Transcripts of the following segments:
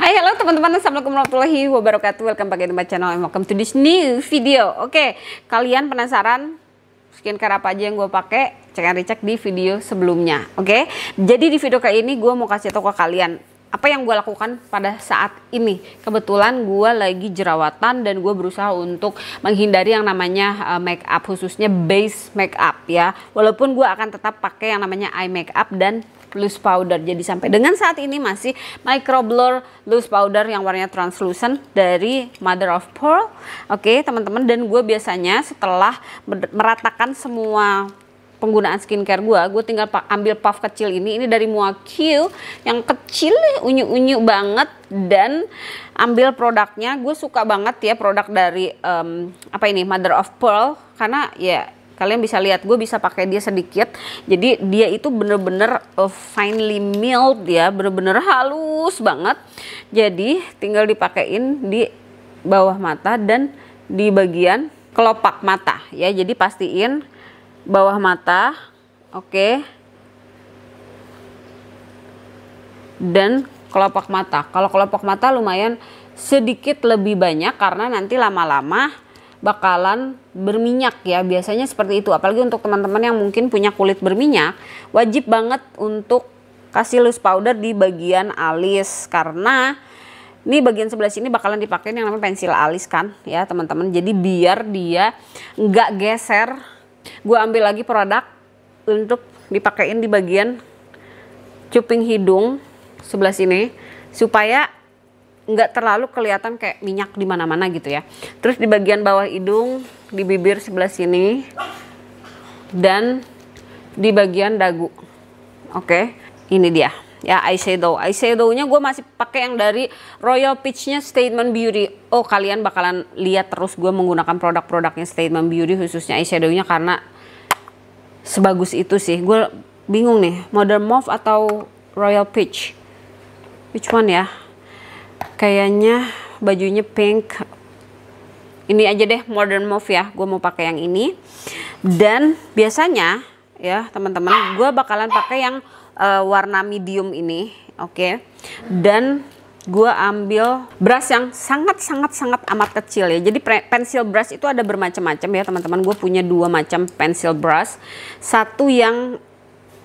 Hai halo teman-teman Assalamualaikum warahmatullahi wabarakatuh Welcome back to my channel and welcome to this new video Oke okay, kalian penasaran skincare apa aja yang gue pakai Cek and recheck di video sebelumnya Oke okay? jadi di video kali ini gue mau kasih tau ke kalian apa yang gue lakukan pada saat ini kebetulan gue lagi jerawatan dan gue berusaha untuk menghindari yang namanya eh, make up khususnya base make up ya walaupun gue akan tetap pakai yang namanya eye make up dan loose powder. Jadi sampai dengan saat ini masih Micro Blur loose powder yang warnanya translucent dari Mother of Pearl. Oke, okay, teman-teman dan gue biasanya setelah meratakan semua penggunaan skincare gue, gue tinggal ambil puff kecil ini, ini dari Muakil yang kecil unyu-unyu banget dan ambil produknya, gue suka banget ya produk dari um, apa ini Mother of Pearl karena ya kalian bisa lihat gue bisa pakai dia sedikit jadi dia itu bener-bener uh, finely milled ya bener-bener halus banget jadi tinggal dipakein di bawah mata dan di bagian kelopak mata ya jadi pastiin bawah mata oke okay. dan kelopak mata kalau kelopak mata lumayan sedikit lebih banyak karena nanti lama-lama bakalan berminyak ya biasanya seperti itu apalagi untuk teman-teman yang mungkin punya kulit berminyak wajib banget untuk kasih loose powder di bagian alis karena ini bagian sebelah sini bakalan dipakai yang namanya pensil alis kan ya teman-teman jadi biar dia nggak geser gue ambil lagi produk untuk dipakein di bagian cuping hidung sebelah sini supaya nggak terlalu kelihatan kayak minyak di mana-mana gitu ya. Terus di bagian bawah hidung, di bibir sebelah sini, dan di bagian dagu. Oke, okay. ini dia. Ya eyeshadow, eyeshadownya gue masih pakai yang dari Royal Peachnya Statement Beauty. Oh kalian bakalan lihat terus gue menggunakan produk-produknya Statement Beauty khususnya eyeshadownya karena sebagus itu sih. Gue bingung nih, Modern Mauve atau Royal Peach, which one ya? kayaknya bajunya pink ini aja deh modern move ya gue mau pakai yang ini dan biasanya ya teman-teman gue bakalan pakai yang uh, warna medium ini oke okay? dan gue ambil brush yang sangat sangat sangat amat kecil ya jadi pensil brush itu ada bermacam-macam ya teman-teman gue punya dua macam pensil brush satu yang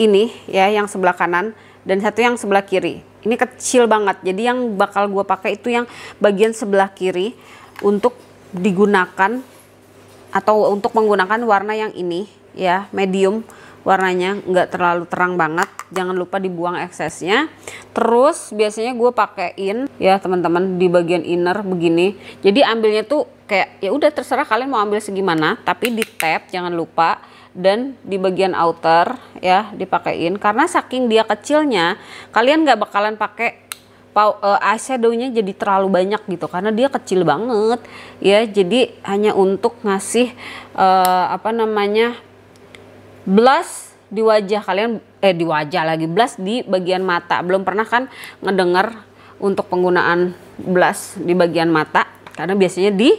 ini ya yang sebelah kanan dan satu yang sebelah kiri ini kecil banget jadi yang bakal gue pakai itu yang bagian sebelah kiri untuk digunakan atau untuk menggunakan warna yang ini ya medium warnanya nggak terlalu terang banget jangan lupa dibuang eksesnya terus biasanya gue pakein ya teman-teman di bagian inner begini jadi ambilnya tuh kayak ya udah terserah kalian mau ambil segimana tapi di tap jangan lupa dan di bagian outer ya dipakein karena saking dia kecilnya kalian nggak bakalan pakai uh, eyeshadownya jadi terlalu banyak gitu karena dia kecil banget ya jadi hanya untuk ngasih uh, apa namanya blush di wajah kalian eh di wajah lagi blush di bagian mata belum pernah kan ngedenger untuk penggunaan blush di bagian mata karena biasanya di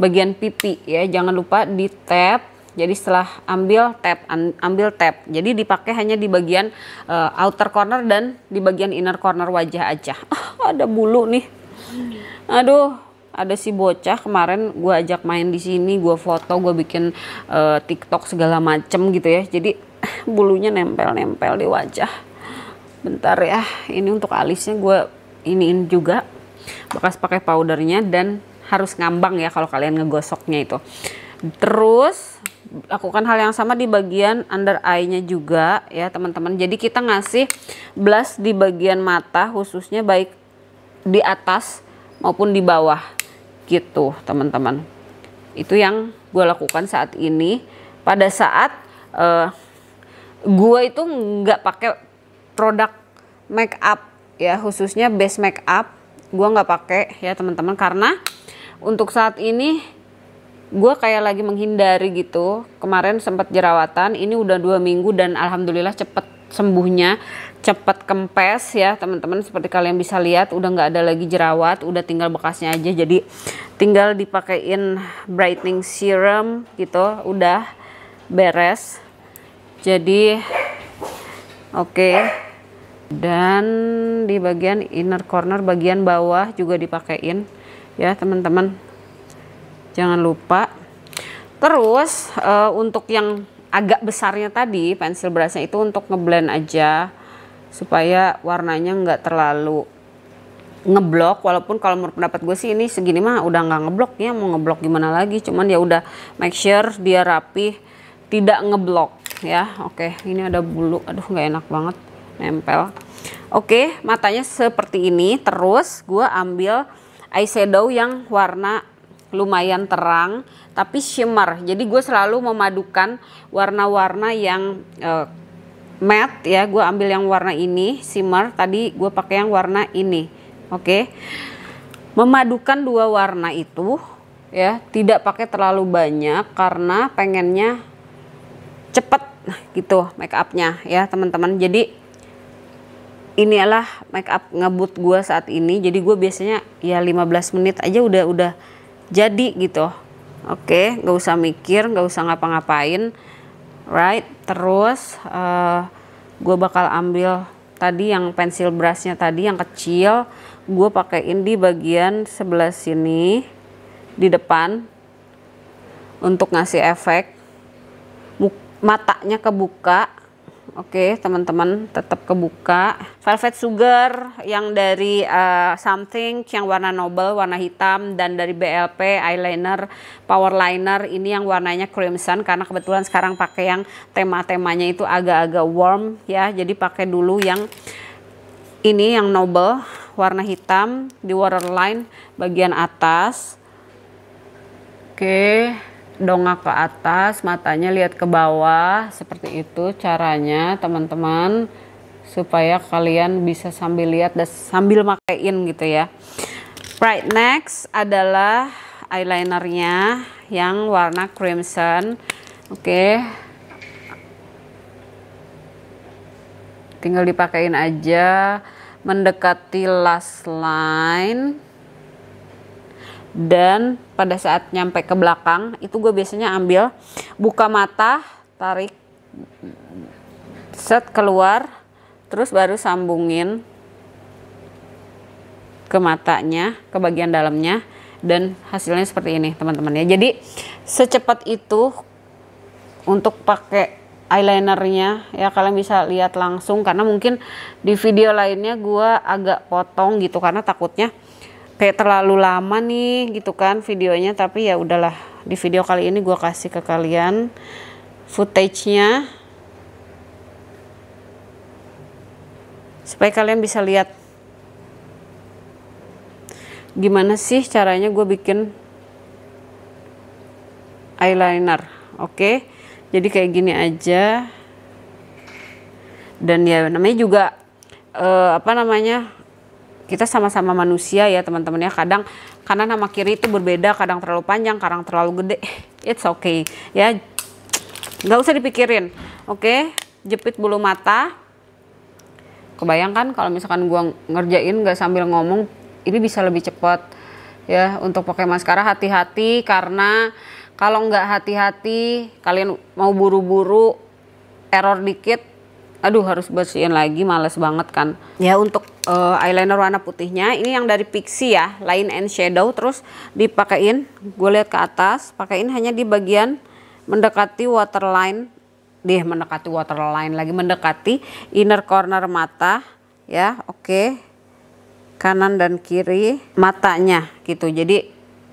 bagian pipi ya jangan lupa di tap jadi setelah ambil tab, ambil tab. Jadi dipakai hanya di bagian uh, outer corner dan di bagian inner corner wajah aja. Oh, ah, ada bulu nih. Aduh, ada si bocah kemarin gue ajak main di sini, gue foto, gue bikin uh, TikTok segala macem gitu ya. Jadi bulunya nempel-nempel di wajah. Bentar ya, ini untuk alisnya gue iniin juga bekas pakai powdernya dan harus ngambang ya kalau kalian ngegosoknya itu. Terus lakukan hal yang sama di bagian under eye-nya juga ya teman-teman. Jadi kita ngasih blush di bagian mata khususnya baik di atas maupun di bawah gitu teman-teman. Itu yang gue lakukan saat ini. Pada saat uh, eh, gue itu nggak pakai produk make up ya khususnya base make up gue nggak pakai ya teman-teman karena untuk saat ini gue kayak lagi menghindari gitu kemarin sempat jerawatan ini udah dua minggu dan alhamdulillah cepet sembuhnya cepet kempes ya teman-teman seperti kalian bisa lihat udah nggak ada lagi jerawat udah tinggal bekasnya aja jadi tinggal dipakein brightening serum gitu udah beres jadi oke okay. dan di bagian inner corner bagian bawah juga dipakein ya teman-teman jangan lupa terus uh, untuk yang agak besarnya tadi pensil berasnya itu untuk ngeblend aja supaya warnanya nggak terlalu ngeblok walaupun kalau menurut pendapat gue sih ini segini mah udah nggak ngeblok ya mau ngeblok gimana lagi cuman ya udah make sure dia rapih tidak ngeblok ya oke ini ada bulu aduh nggak enak banget nempel oke matanya seperti ini terus gue ambil eyeshadow yang warna lumayan terang tapi shimmer. Jadi gue selalu memadukan warna-warna yang uh, matte ya. Gue ambil yang warna ini shimmer. Tadi gue pakai yang warna ini. Oke. Okay. Memadukan dua warna itu ya, tidak pakai terlalu banyak karena pengennya cepet gitu make upnya ya teman-teman. Jadi inilah make up ngebut gue saat ini. Jadi gue biasanya ya 15 menit aja udah udah jadi gitu oke okay, nggak usah mikir gak usah ngapa-ngapain right terus uh, eh, gue bakal ambil tadi yang pensil brushnya tadi yang kecil gue pakaiin di bagian sebelah sini di depan untuk ngasih efek matanya kebuka Oke, okay, teman-teman tetap kebuka. Velvet Sugar yang dari uh, Something yang warna noble, warna hitam dan dari BLP eyeliner, power liner ini yang warnanya crimson karena kebetulan sekarang pakai yang tema-temanya itu agak-agak warm ya. Jadi pakai dulu yang ini yang noble, warna hitam di waterline bagian atas. Oke. Okay dongak ke atas, matanya lihat ke bawah. Seperti itu caranya, teman-teman, supaya kalian bisa sambil lihat dan sambil makain gitu ya. Right, next adalah eyelinernya yang warna crimson. Oke. Okay. Tinggal dipakein aja mendekati last line dan pada saat nyampe ke belakang itu gue biasanya ambil buka mata tarik set keluar terus baru sambungin ke matanya ke bagian dalamnya dan hasilnya seperti ini teman-teman ya jadi secepat itu untuk pakai eyelinernya ya kalian bisa lihat langsung karena mungkin di video lainnya gue agak potong gitu karena takutnya kayak terlalu lama nih gitu kan videonya tapi ya udahlah di video kali ini gue kasih ke kalian footage-nya supaya kalian bisa lihat gimana sih caranya gue bikin eyeliner oke okay? jadi kayak gini aja dan ya namanya juga uh, apa namanya kita sama-sama manusia ya teman-teman ya kadang karena nama kiri itu berbeda kadang terlalu panjang kadang terlalu gede it's okay ya nggak usah dipikirin oke okay? jepit bulu mata kebayangkan kalau misalkan gua ngerjain nggak sambil ngomong ini bisa lebih cepat ya untuk pakai maskara hati-hati karena kalau nggak hati-hati kalian mau buru-buru error dikit aduh harus bersihin lagi males banget kan ya untuk uh, eyeliner warna putihnya ini yang dari Pixie ya line and shadow terus dipakein gue lihat ke atas pakein hanya di bagian mendekati waterline deh mendekati waterline lagi mendekati inner corner mata ya oke okay. kanan dan kiri matanya gitu jadi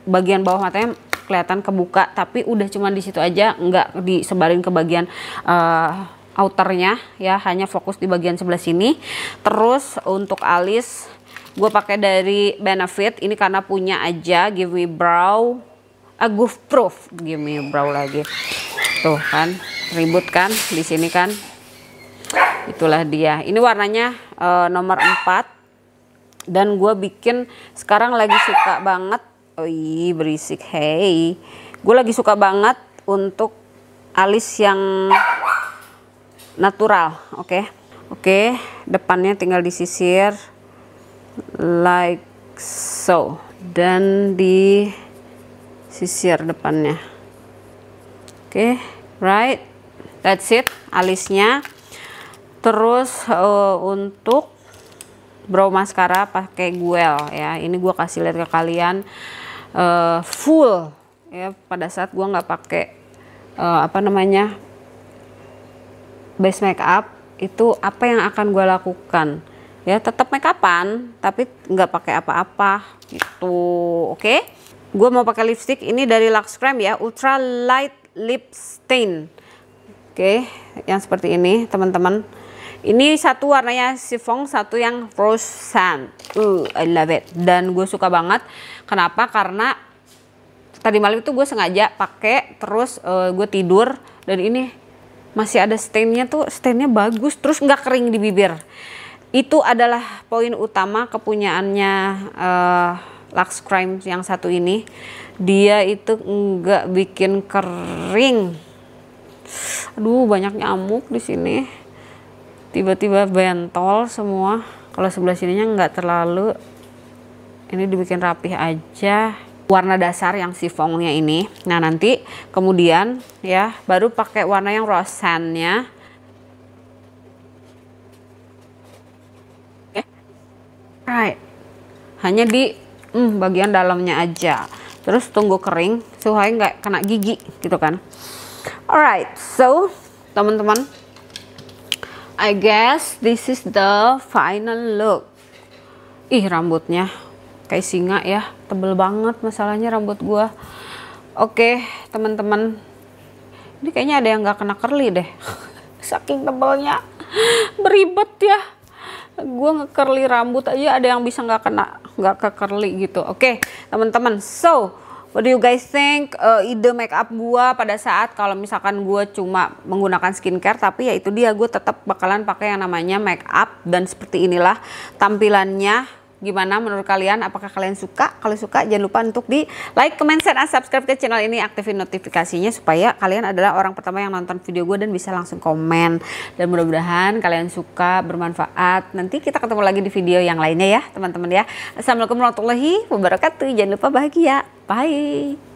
bagian bawah matanya kelihatan kebuka tapi udah cuman di situ aja nggak disebarin ke bagian uh, outernya ya hanya fokus di bagian sebelah sini terus untuk alis gue pakai dari benefit ini karena punya aja give me brow eh, a goof proof give me brow lagi tuh kan ribut kan di sini kan itulah dia ini warnanya uh, nomor 4 dan gue bikin sekarang lagi suka banget Oi berisik hey gue lagi suka banget untuk alis yang natural oke okay. oke okay, depannya tinggal disisir like so dan di sisir depannya oke okay, right that's it alisnya terus uh, untuk brow mascara pakai guel ya ini gue kasih lihat ke kalian uh, full ya pada saat gue nggak pakai uh, apa namanya base makeup itu apa yang akan gue lakukan ya tetap make upan tapi nggak pakai apa-apa gitu oke okay? gue mau pakai lipstick ini dari Lux Creme ya ultra light lip stain oke okay, yang seperti ini teman-teman ini satu warnanya chiffon, satu yang rose sand. Uh, I love it. Dan gue suka banget. Kenapa? Karena tadi malam itu gue sengaja pakai, terus uh, eh, gue tidur dan ini masih ada stainnya tuh stainnya bagus terus nggak kering di bibir itu adalah poin utama kepunyaannya uh, Lux Crime yang satu ini dia itu nggak bikin kering aduh banyak nyamuk di sini tiba-tiba bentol semua kalau sebelah sininya nggak terlalu ini dibikin rapih aja warna dasar yang sifonnya ini. Nah, nanti kemudian ya baru pakai warna yang rosannya. Oke. Okay. Right. Hanya di hmm, bagian dalamnya aja. Terus tunggu kering supaya nggak kena gigi gitu kan. Alright, so teman-teman I guess this is the final look. Ih, rambutnya kayak singa ya tebel banget masalahnya rambut gue oke teman-teman ini kayaknya ada yang nggak kena kerli deh saking tebelnya beribet ya gue ngekerli rambut aja ada yang bisa nggak kena nggak kekerli gitu oke okay, teman-teman so what do you guys think uh, ide make up gue pada saat kalau misalkan gue cuma menggunakan skincare tapi ya itu dia gue tetap bakalan pakai yang namanya make up dan seperti inilah tampilannya Gimana menurut kalian? Apakah kalian suka? Kalau suka jangan lupa untuk di like, comment, share, dan subscribe ke channel ini. Aktifin notifikasinya supaya kalian adalah orang pertama yang nonton video gue dan bisa langsung komen. Dan mudah-mudahan kalian suka, bermanfaat. Nanti kita ketemu lagi di video yang lainnya ya teman-teman ya. Assalamualaikum warahmatullahi wabarakatuh. Jangan lupa bahagia. Bye.